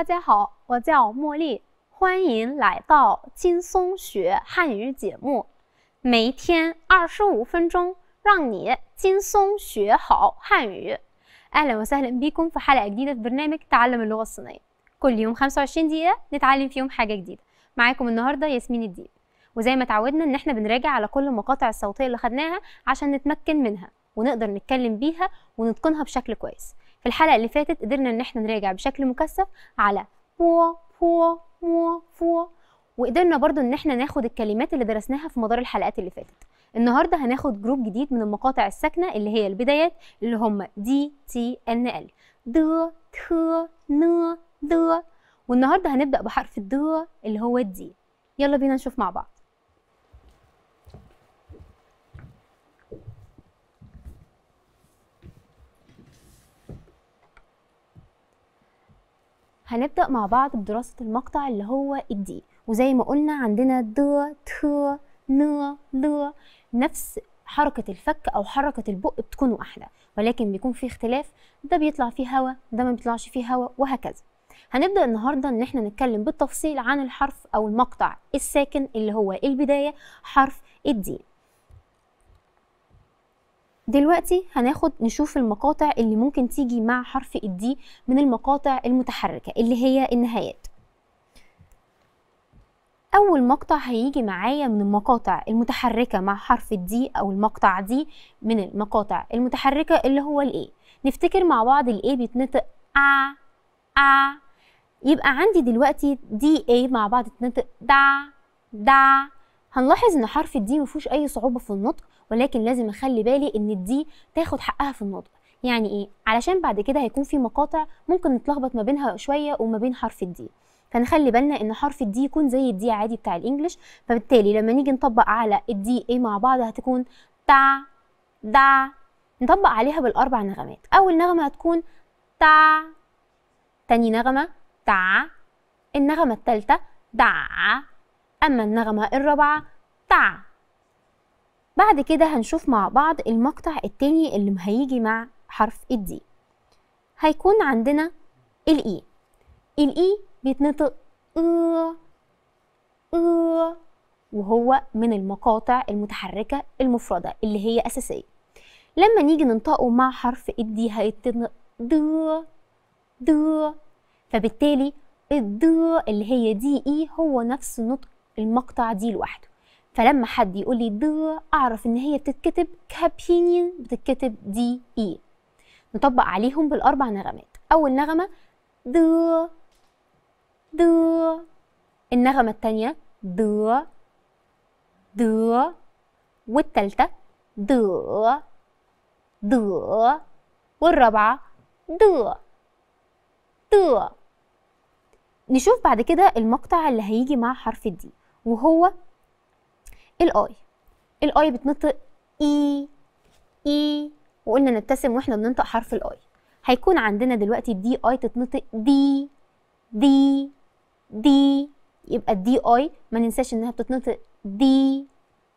اهلا وسهلا بكم في حلقة جديدة في برنامج تعلم اللغة الصينية. كل يوم 25 دقيقة نتعلم فيهم حاجة جديدة. معاكم النهاردة ياسمين الدين. وزي ما اتعودنا إن إحنا بنراجع على كل المقاطع الصوتية اللي خدناها عشان نتمكن منها ونقدر نتكلم بيها ونتقنها بشكل كويس. في الحلقه اللي فاتت قدرنا ان احنا نراجع بشكل مكثف على بو بو مو فو وقدرنا برضو ان احنا ناخد الكلمات اللي درسناها في مدار الحلقات اللي فاتت النهارده هناخد جروب جديد من المقاطع الساكنه اللي هي البدايات اللي هم دي تي ان ال د ت ن د والنهارده هنبدا بحرف الد اللي هو الدي يلا بينا نشوف مع بعض هنبدأ مع بعض بدراسة المقطع اللي هو الدي وزي ما قلنا عندنا د ت ن ل نفس حركة الفك أو حركة البق بتكون أحلى ولكن بيكون في اختلاف ده بيطلع فيه هوا ده ما بيطلعش فيه هوا وهكذا هنبدأ النهاردة إن إحنا نتكلم بالتفصيل عن الحرف أو المقطع الساكن اللي هو البداية حرف الدين دلوقتي هناخد نشوف المقاطع اللي ممكن تيجي مع حرف الدي من المقاطع المتحركة اللي هي النهايات أول مقطع هيجي معايا من المقاطع المتحركة مع حرف الدي أو المقطع دي من المقاطع المتحركة اللي هو الإيه نفتكر مع بعض الإيه بيتنطق آ آ يبقى عندي دلوقتي دي A مع بعض تنطق دا دا هنلاحظ ان حرف الدي مفيهوش اي صعوبه في النطق ولكن لازم اخلي بالي ان دي تاخد حقها في النطق يعني ايه علشان بعد كده هيكون في مقاطع ممكن نتلخبط ما بينها شويه وما بين حرف الدي فنخلي بالنا ان حرف الدي يكون زي الدي عادي بتاع الانجليش فبالتالي لما نيجي نطبق على الدي ايه مع بعض هتكون تا دا نطبق عليها بالاربع نغمات اول نغمه هتكون تا تاني نغمه تا النغمه الثالثه دا اما النغمه الرابعه تا بعد كده هنشوف مع بعض المقطع التاني اللي هيجي مع حرف الدي هيكون عندنا الاي e. الاي e بيتنطق وهو من المقاطع المتحركة المفردة اللي هي أساسية لما نيجي ننطقه مع حرف الدي هيتنطق د د فبالتالي الد اللي هي دي اي e هو نفس نطق المقطع دي لوحده فلما حد يقول لي د اعرف ان هي بتتكتب كابينيون بتتكتب دي اي e. نطبق عليهم بالاربع نغمات اول نغمه د د النغمه الثانيه د د والثالثه د د والرابعه د د نشوف بعد كده المقطع اللي هيجي مع حرف الدي وهو الاي الاي بتنطق اي e, اي e، وقلنا نبتسم واحنا بننطق حرف الاي هيكون عندنا دلوقتي الدي اي تتنطق دي دي دي يبقى الدي اي ما ننساش انها بتتنطق دي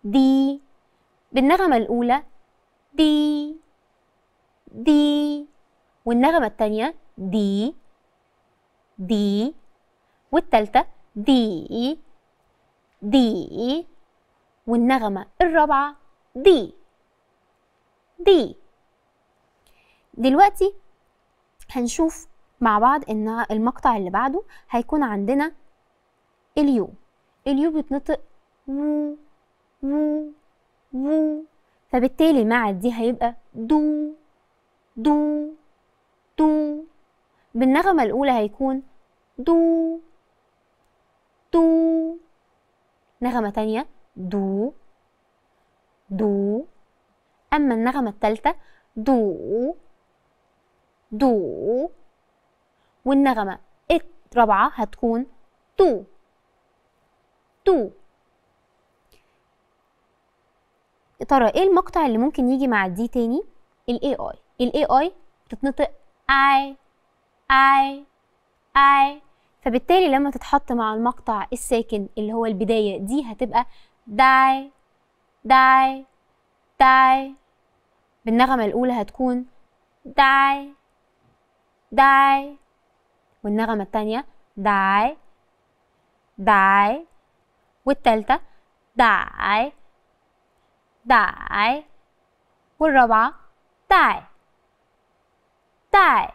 دي بالنغمه الاولى دي دي والنغمه الثانيه دي دي والثالثه دي دي والنغمة الرابعة دي دي دلوقتي هنشوف مع بعض ان المقطع اللي بعده هيكون عندنا اليو اليو بيتنطق وو وو وو فبالتالي مع دي هيبقى دو دو دو بالنغمة الأولى هيكون دو دو نغمة تانية دو دو أما النغمة الثالثة دو دو والنغمة الرابعة هتكون تو تو يا ترى ايه المقطع اللي ممكن يجي مع دي تاني ال اي الاي اي بتتنطق اي اي اي فبالتالي لما تتحط مع المقطع الساكن اللي هو البدايه دي هتبقى داي داي داي بالنغمة الأولى هتكون داي داي والنغمة التانية داي داي والتالتة داي داي والرابعة داي داي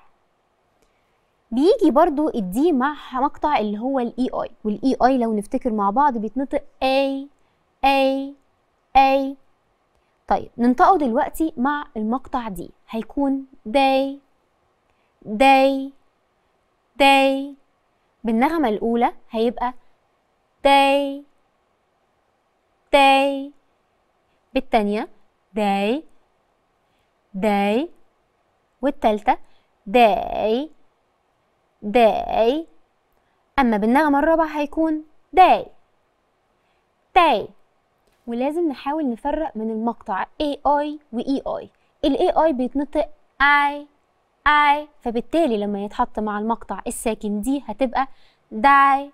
بيجي برضو الدي مع مقطع اللي هو الاي اي e والاي اي e لو نفتكر مع بعض بيتنطق اي A A طيب ننطقه دلوقتي مع المقطع دي هيكون داي داي داي بالنغمة الأولى هيبقى داي داي بالتانية داي داي والتالتة داي داي أما بالنغمة الرابعة هيكون داي داي ولازم نحاول نفرق من المقطع AI و EI الاي اي بيتنطق اي اي فبالتالي لما يتحط مع المقطع الساكن دي هتبقى داي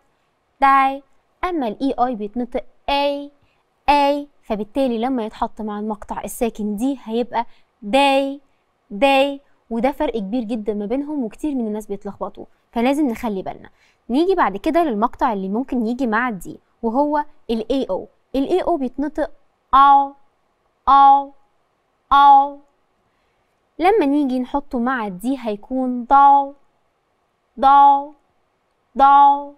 داي اما الاي اي e بيتنطق اي اي فبالتالي لما يتحط مع المقطع الساكن دي هيبقى داي داي وده فرق كبير جدا ما بينهم وكتير من الناس بيتلخبطوا فلازم نخلي بالنا نيجي بعد كده للمقطع اللي ممكن يجي مع الدي وهو الاي او الاي او بيتنطق او او او لما نيجي نحطه مع الدي هيكون ضاو ضاو ضاو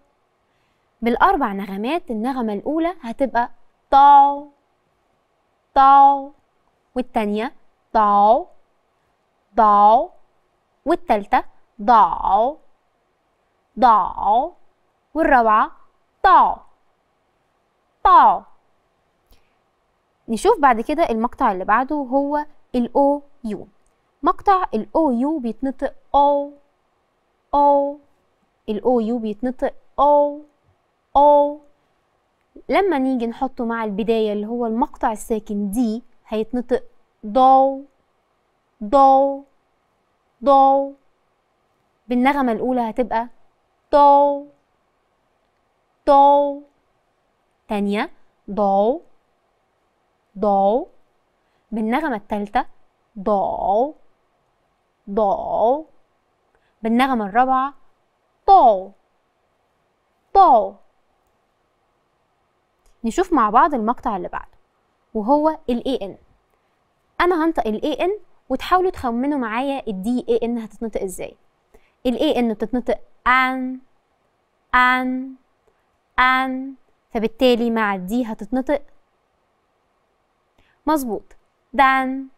بالأربع نغمات النغمة الأولى هتبقى ضاو ضاو والتانية ضاو ضاو والتالتة ضاو ضاو والرابعة ضاو نشوف بعد كده المقطع اللي بعده هو الاو يو مقطع الاو يو بيتنطق او او الاو يو بيتنطق او او لما نيجي نحطه مع البدايه اللي هو المقطع الساكن دي هيتنطق ضو ضو ضو بالنغمه الاولى هتبقى ضو ضو تانية ضو ضو بالنغمة التالتة ضو ضو بالنغمة الرابعة ضو ضو نشوف مع بعض المقطع اللي بعده وهو ال AN أنا هنطق ال AN وتحاولوا تخمنوا معايا ال DAN هتتنطق ازاي ال AN بتتنطق ان ان ان فبالتالي مع ال D هتتنطق مظبوط دان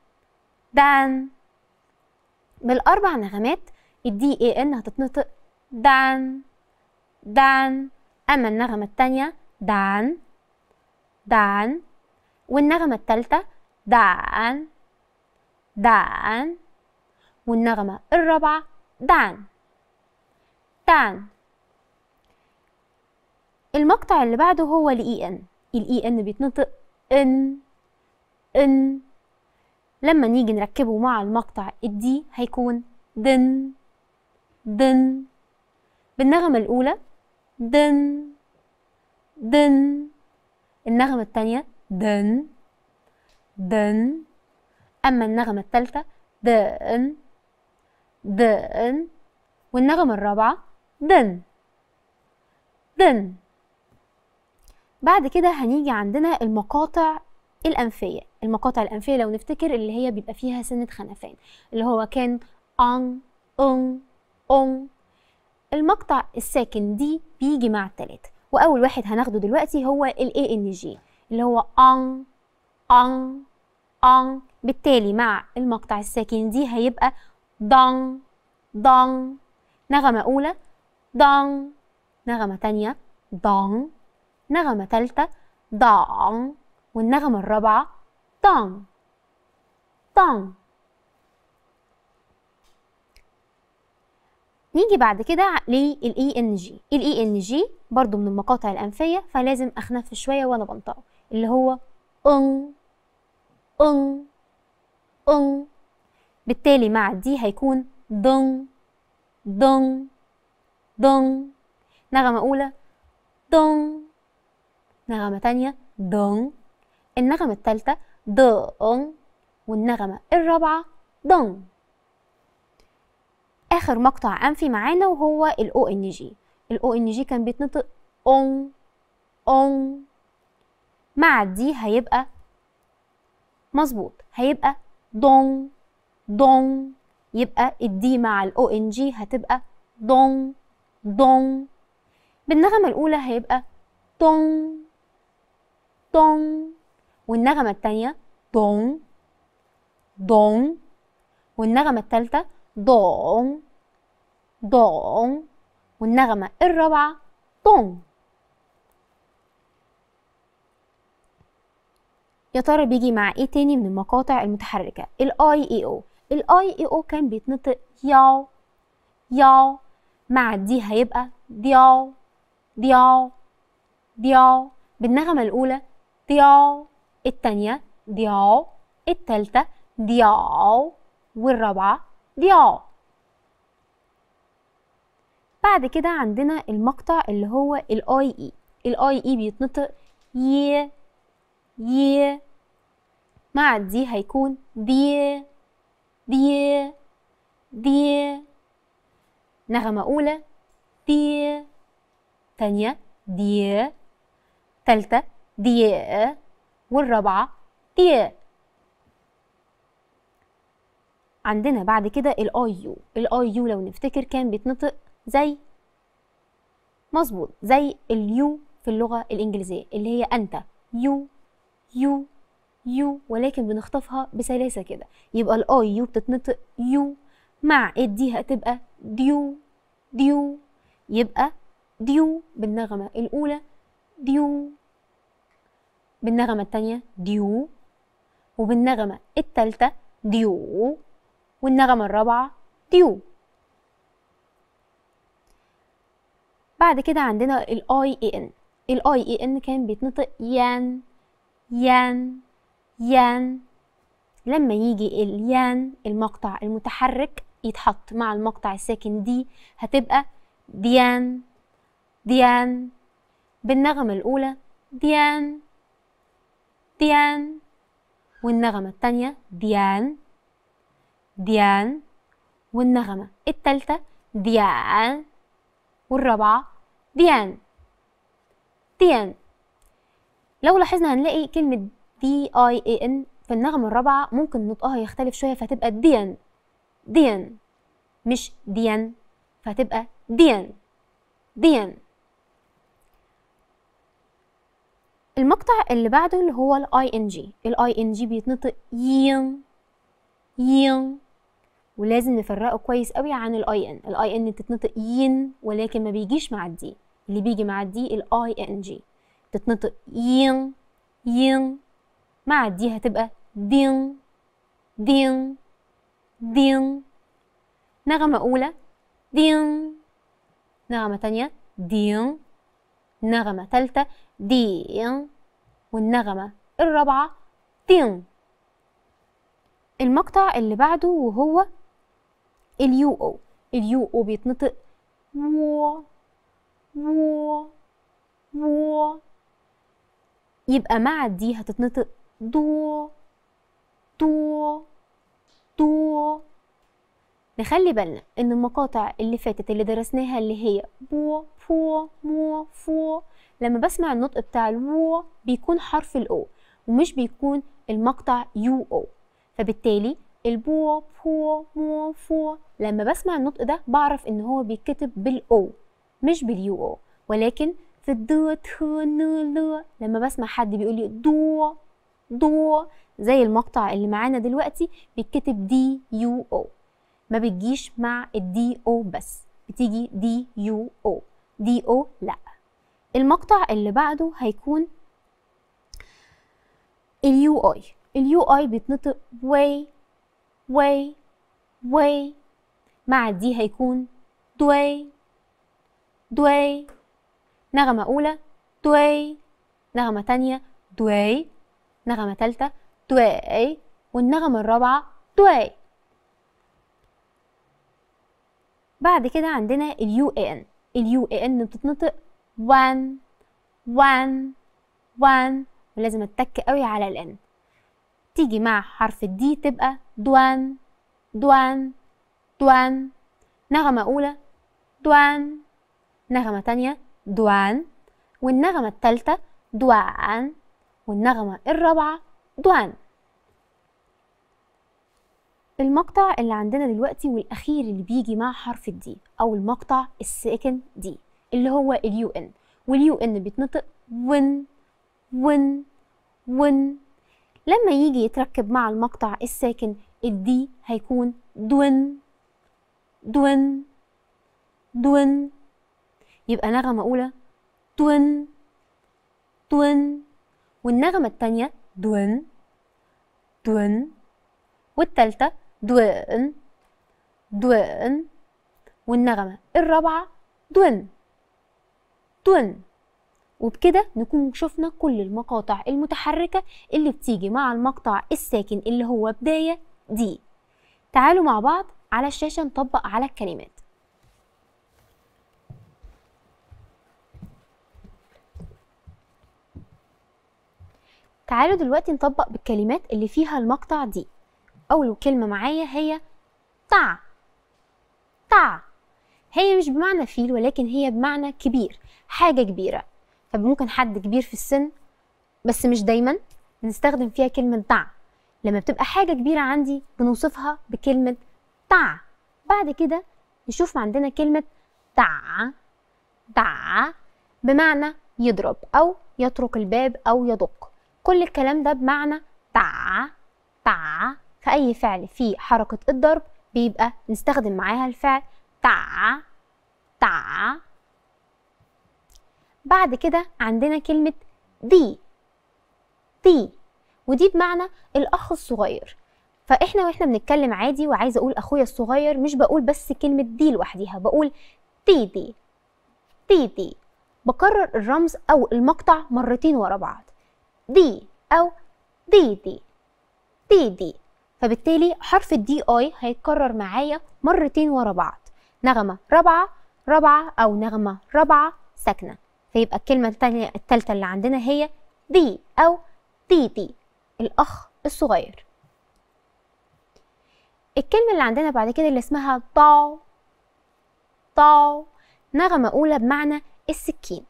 دان بالأربع نغمات الدي اي ان هتتنطق دان دان أما النغمة التانية دان دان والنغمة التالتة دان دان والنغمة الرابعة دان دان المقطع اللي بعده هو الإي إن e الإي إن e بيتنطق إن ان لما نيجي نركبه مع المقطع الدي هيكون دن دن بالنغمة الأولى دن دن النغمة التانية دن دن أما النغمة التالتة دن دن والنغمة الرابعة دن دن بعد كده هنيجي عندنا المقاطع الأنفية المقاطع الأنفية لو نفتكر اللي هي بيبقى فيها سنة خنفان اللي هو كان أن أن أن المقطع الساكن دي بيجي مع التلاتة وأول واحد هناخده دلوقتي هو ال ANG اللي هو أن أن أن بالتالي مع المقطع الساكن دي هيبقى دان دان نغمة أولى دان نغمة تانية دان نغمة تالتة دان والنغمة الرابعة طن طن نيجي بعد كده للاي ان جي الاي ان جي برضو من المقاطع الانفيه فلازم اخنف شويه وانا بنطقه اللي هو ان ان ان بالتالي مع دي هيكون دن دن دن نغمه اولى دن نغمه تانية دن النغمة الثالثة د أون والنغمة الرابعة دون آخر مقطع أنفي معانا وهو الـ ONG الـ ONG كان بيتنطق أون أون مع دي هيبقى مظبوط هيبقى دون دون يبقى الدي مع الـ ONG هتبقى دون دون بالنغمة الأولى هيبقى دون دون والنغمة التانية دون دون والنغمة التالتة دون دون والنغمة الرابعة دون يا ترى بيجي مع ايه تاني من المقاطع المتحركة الاي اي او الاي اي او كان بيتنطق ياو ياو مع دي هيبقى دياو دياو دياو بالنغمة الأولى دياو التانية دياو التالتة دياو والرابعة دياو بعد كده عندنا المقطع اللي هو الاي اي e. الاي اي e بيتنطق ي ي مع دي هيكون دي دي دي نغمة أولى دي تانية دي تالتة دي والرابعة تي عندنا بعد كده الاي يو الاي يو لو نفتكر كان بيتنطق زي مظبوط زي اليو في اللغة الإنجليزية اللي هي أنت يو يو يو ولكن بنخطفها بسلاسة كده يبقى الآي يو بتتنطق يو مع الدي هتبقى ديو ديو يبقى ديو بالنغمة الأولى ديو بالنغمة التانية ديو وبالنغمة التالتة ديو والنغمة الرابعة ديو بعد كده عندنا الاي اي ان الاي اي ان كان بيتنطق يان يان يان لما يجي اليان المقطع المتحرك يتحط مع المقطع الساكن دي هتبقى ديان ديان بالنغمة الأولى ديان ديان والنغمة التانية ديان ديان والنغمة التالتة ديان والرابعة ديان ديان لو لاحظنا هنلاقي كلمة دي اي اي ان في النغمة الرابعة ممكن نطقها يختلف شوية فهتبقى ديان ديان مش ديان فهتبقى ديان ديان المقطع اللي بعده اللي هو الاي ان جي الاي ان جي بيتنطق ين ين ولازم نفرقه كويس قوي عن الاي ان الاي ان بتتنطق ين ولكن ما بيجيش مع الدي اللي بيجي مع الدي الاي ان جي بتتنطق ين ين مع الدي هتبقى دين دين دين نغمة أولى دين نغمة تانية دين نغمة تالتة دين والنغمة الرابعة تين المقطع اللي بعده وهو اليو او اليو او بيتنطق و و و يبقى مع دي هتتنطق دو دو دو نخلي بالنا ان المقاطع اللي فاتت اللي درسناها اللي هي بو بو مو فو لما بسمع النطق بتاع الو بيكون حرف الاو ومش بيكون المقطع يو او فبالتالي البو بو مو فو لما بسمع النطق ده بعرف ان هو بيتكتب بالاو مش باليو او ولكن في الدو تو نو لما بسمع حد بيقول لي دو دو زي المقطع اللي معانا دلوقتي بيتكتب دي يو او ما بتجيش مع الدي او بس بتيجي دي يو او دي او لا المقطع اللي بعده هيكون اليو اي اليو اي بيتنطق واي واي واي مع الدي هيكون دواي دواي نغمة أولى دواي نغمة تانية دواي نغمة تالتة دواي والنغمة الرابعة دواي بعد كده عندنا اليو اي ان اليو اي ان بتتنطق وان وان وان ولازم اتك قوي على الان تيجي مع حرف الدي تبقى دوان دوان دوان نغمة أولى دوان نغمة تانية دوان والنغمة التالتة دوان والنغمة الرابعة دوان المقطع اللي عندنا دلوقتي والاخير اللي بيجي مع حرف الدي او المقطع الساكن دي اللي هو اليو ان واليو ان بيتنطق ون ون ون لما يجي يتركب مع المقطع الساكن الدي هيكون دون دون دون يبقى نغمة أولى دون دون والنغمة التانية دون دون والتالتة دواء دواء والنغمة الرابعة دون دون وبكده نكون شفنا كل المقاطع المتحركة اللي بتيجي مع المقطع الساكن اللي هو بداية دي تعالوا مع بعض على الشاشة نطبق على الكلمات تعالوا دلوقتي نطبق بالكلمات اللي فيها المقطع دي أول كلمة معايا هي طع طع هي مش بمعنى فيل ولكن هي بمعنى كبير حاجة كبيرة فممكن حد كبير في السن بس مش دايما بنستخدم فيها كلمة طع لما بتبقى حاجة كبيرة عندي بنوصفها بكلمة طع بعد كده نشوف عندنا كلمة طع طع بمعنى يضرب أو يطرق الباب أو يدق كل الكلام ده بمعنى طع طع فأي فعل فيه حركة الضرب بيبقى نستخدم معاها الفعل تع تع بعد كده عندنا كلمة دي دي ودي بمعنى الأخ الصغير فإحنا وإحنا بنتكلم عادي وعايزة أقول أخويا الصغير مش بقول بس كلمة دي لوحديها بقول تي دي تي دي بكرر الرمز أو المقطع مرتين ورا بعض دي أو دي دي دي دي فبالتالي حرف الدي اي هيتكرر معايا مرتين ورا بعض نغمة رابعة رابعة أو نغمة رابعة ساكنة فيبقى الكلمة التالتة اللي عندنا هي دي أو دي دي الأخ الصغير الكلمة اللي عندنا بعد كده اللي اسمها طاو طاو نغمة أولى بمعنى السكين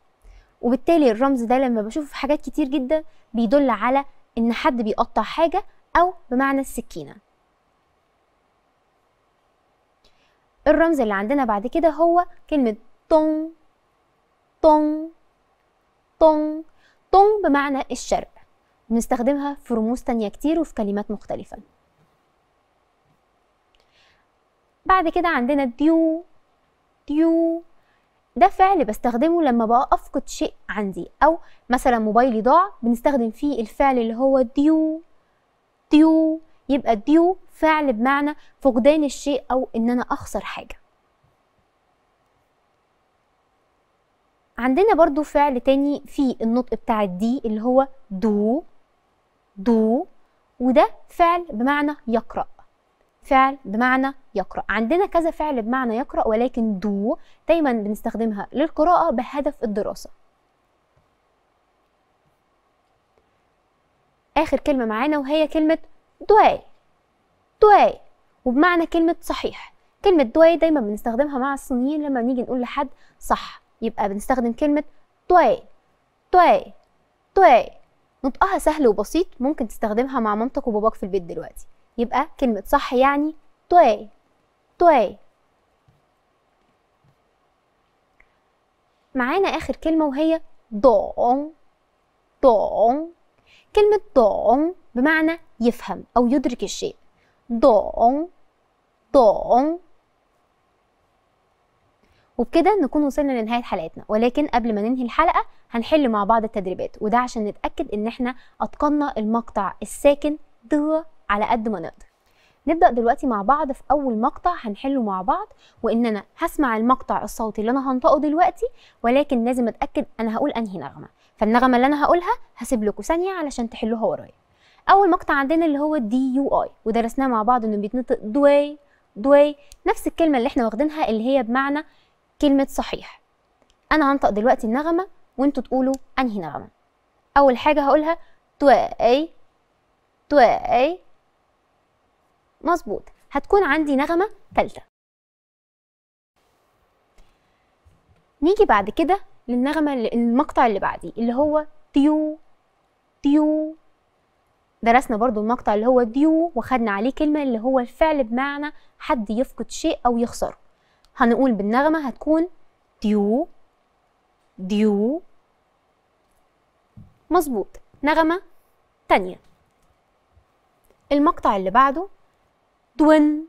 وبالتالي الرمز ده لما بشوفه في حاجات كتير جدا بيدل على إن حد بيقطع حاجة أو بمعنى السكينة الرمز اللي عندنا بعد كده هو كلمة طن طن طن طن بمعنى الشرق بنستخدمها في رموز تانية كتير وفي كلمات مختلفة بعد كده عندنا ديو ديو ده فعل بستخدمه لما بقى أفقد شيء عندي أو مثلا موبايلي ضاع بنستخدم فيه الفعل اللي هو ديو ديو يبقى ديو فعل بمعنى فقدان الشيء او ان انا اخسر حاجه عندنا برضو فعل تاني في النطق بتاع الدي اللي هو دو دو وده فعل بمعنى يقرأ فعل بمعنى يقرأ عندنا كذا فعل بمعنى يقرأ ولكن دو دايما بنستخدمها للقراءة بهدف الدراسة آخر كلمة معانا وهي كلمة دواي دواي وبمعنى كلمة صحيح كلمة دواي دايما بنستخدمها مع الصينيين لما نيجي نقول لحد صح يبقى بنستخدم كلمة دواي دواي دواي نطقها سهل وبسيط ممكن تستخدمها مع مامتك وباباك في البيت دلوقتي يبقى كلمة صح يعني دواي دواي معانا آخر كلمة وهي دون دون كلمة دون بمعنى يفهم أو يدرك الشيء دون دون وبكده نكون وصلنا لنهاية حلقتنا ولكن قبل ما ننهي الحلقة هنحل مع بعض التدريبات وده عشان نتأكد إن احنا أتقنا المقطع الساكن دو على قد ما نقدر نبدا دلوقتي مع بعض في اول مقطع هنحله مع بعض وان انا هسمع المقطع الصوتي اللي انا هنطقه دلوقتي ولكن لازم اتاكد انا هقول انهي نغمه فالنغمه اللي انا هقولها هسيب لكم ثانيه علشان تحلوها ورايا اول مقطع عندنا اللي هو دي يو اي ودرسناه مع بعض انه بيتنطق دوي دوي نفس الكلمه اللي احنا واخدينها اللي هي بمعنى كلمه صحيح انا هنطق دلوقتي النغمه وانتوا تقولوا انهي نغمه اول حاجه هقولها دوي دوي مظبوط هتكون عندي نغمة ثالثة نيجي بعد كده للنغمة المقطع اللي بعديه اللي هو ديو ديو درسنا برضو المقطع اللي هو ديو وخدنا عليه كلمة اللي هو الفعل بمعنى حد يفقد شيء أو يخسره هنقول بالنغمة هتكون ديو ديو مظبوط نغمة تانية المقطع اللي بعده تون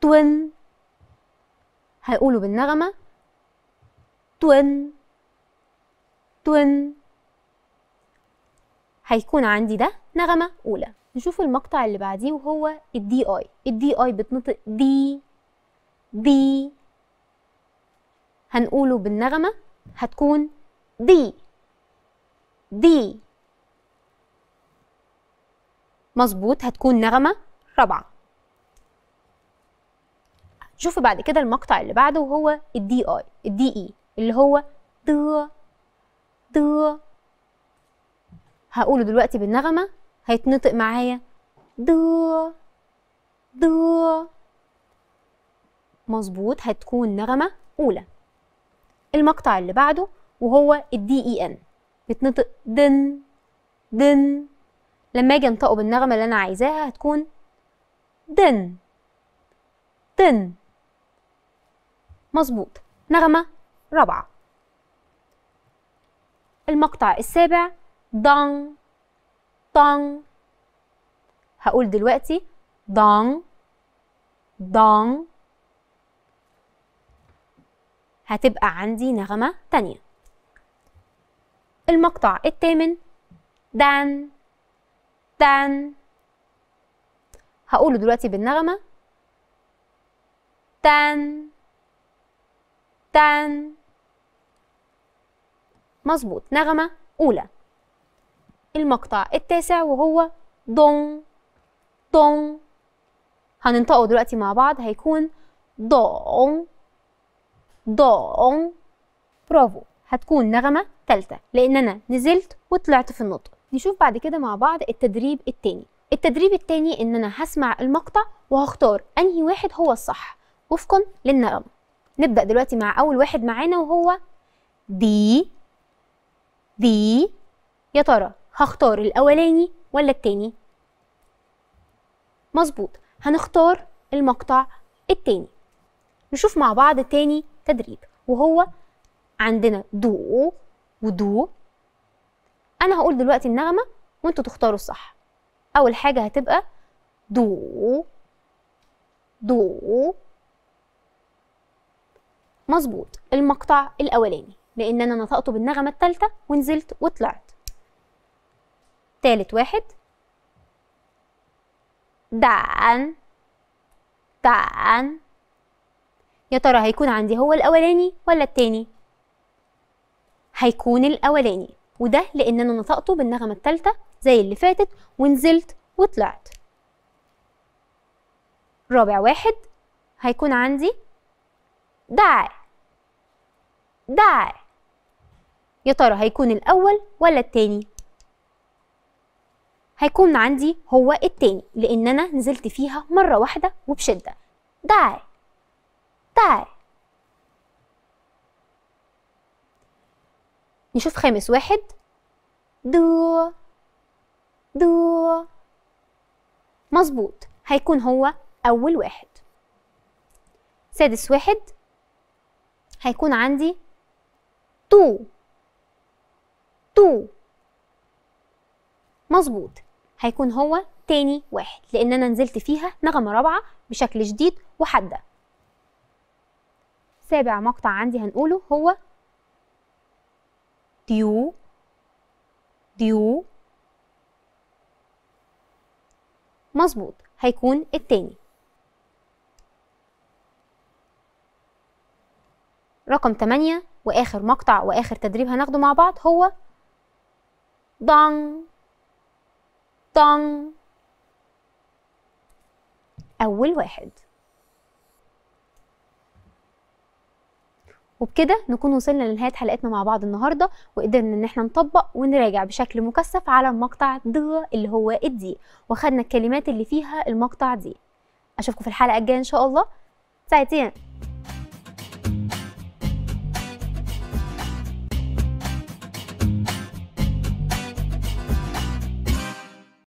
تون هيقولوا بالنغمة تون تون هيكون عندي ده نغمة أولى نشوف المقطع اللي بعديه وهو الدي اي الدي اي بتنطق دي دي هنقوله بالنغمة هتكون دي دي مظبوط هتكون نغمة رابعة شوفوا بعد كده المقطع اللي بعده وهو الدي اي الدي اي e، اللي هو د د هقوله دلوقتي بالنغمه هيتنطق معايا د د مظبوط هتكون نغمه اولى المقطع اللي بعده وهو الدي اي ان e بتنطق دن دن لما اجي انطقه بالنغمه اللي انا عايزاها هتكون دن دن مظبوط نغمة رابعة المقطع السابع ضن ضن هقول دلوقتي ضن ضن هتبقى عندي نغمة تانية المقطع الثامن دان دان هقوله دلوقتي بالنغمة تان تان مظبوط نغمة أولى المقطع التاسع وهو دون دون هننطقه دلوقتي مع بعض هيكون دون دون برافو هتكون نغمة تالتة لأن أنا نزلت وطلعت في النطق نشوف بعد كده مع بعض التدريب التاني التدريب التاني إن أنا هسمع المقطع وهختار أنهي واحد هو الصح وفقا للنغمة نبدأ دلوقتي مع أول واحد معانا وهو دي دي يا ترى هختار الأولاني ولا التاني؟ مظبوط هنختار المقطع التاني نشوف مع بعض تاني تدريب وهو عندنا دو ودو أنا هقول دلوقتي النغمة وانتوا تختاروا الصح أول حاجة هتبقى دو دو مظبوط المقطع الاولاني لان انا نطقته بالنغمه الثالثه ونزلت وطلعت تالت واحد دان دان يا ترى هيكون عندي هو الاولاني ولا التاني هيكون الاولاني وده لان انا نطقته بالنغمه الثالثه زي اللي فاتت ونزلت وطلعت رابع واحد هيكون عندي دع دع يا ترى هيكون الأول ولا التاني؟ هيكون عندي هو التاني لأن أنا نزلت فيها مرة واحدة وبشدة دع دع نشوف خامس واحد دو دو مظبوط هيكون هو أول واحد سادس واحد هيكون عندي تو تو مظبوط هيكون هو تاني واحد لان انا نزلت فيها نغمه رابعه بشكل جديد وحاده سابع مقطع عندي هنقوله هو ديو ديو مظبوط هيكون التاني رقم 8 واخر مقطع واخر تدريب هناخده مع بعض هو دان دان اول واحد وبكده نكون وصلنا لنهايه حلقتنا مع بعض النهارده وقدرنا ان احنا نطبق ونراجع بشكل مكثف على مقطع د اللي هو الدي وخدنا الكلمات اللي فيها المقطع دي اشوفكم في الحلقه الجايه ان شاء الله ساعتين